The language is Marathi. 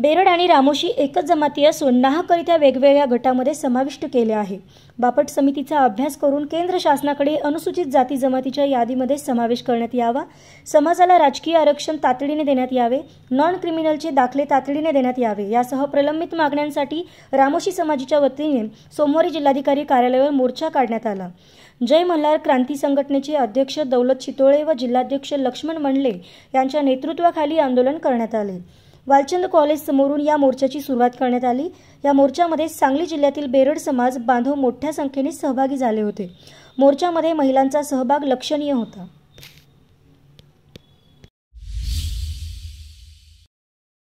बेरड आणि रामोशी एकच जमाती असून नाहकरिता वेगवेगळ्या गटामध्ये समाविष्ट केले आहे बापट समितीचा अभ्यास करून केंद्र शासनाकडे अनुसूचित जाती जमातीच्या यादीमध्ये समावेश करण्यात यावा समाजाला राजकीय आरक्षण तातडीने देण्यात यावे नॉन क्रिमिनलचे दाखले तातडीने देण्यात यावे यासह प्रलंबित मागण्यांसाठी रामोशी समाजाच्या वतीने सोमवारी जिल्हाधिकारी कार्यालयावर मोर्चा काढण्यात आला जय मल्हार क्रांती संघटनेचे अध्यक्ष दौलत चितोळे व जिल्हाध्यक्ष लक्ष्मण मंडले यांच्या नेतृत्वाखाली आंदोलन करण्यात आले वालचंद कॉलेज समोरून या मोर्चाची सुरुवात करण्यात आली या मोर्चामध्ये सांगली जिल्ह्यातील बेरड समाज बांधव मोठ्या संख्येने सहभागी झाले होते मोर्चामध्ये महिलांचा सहभाग लक्षणीय होता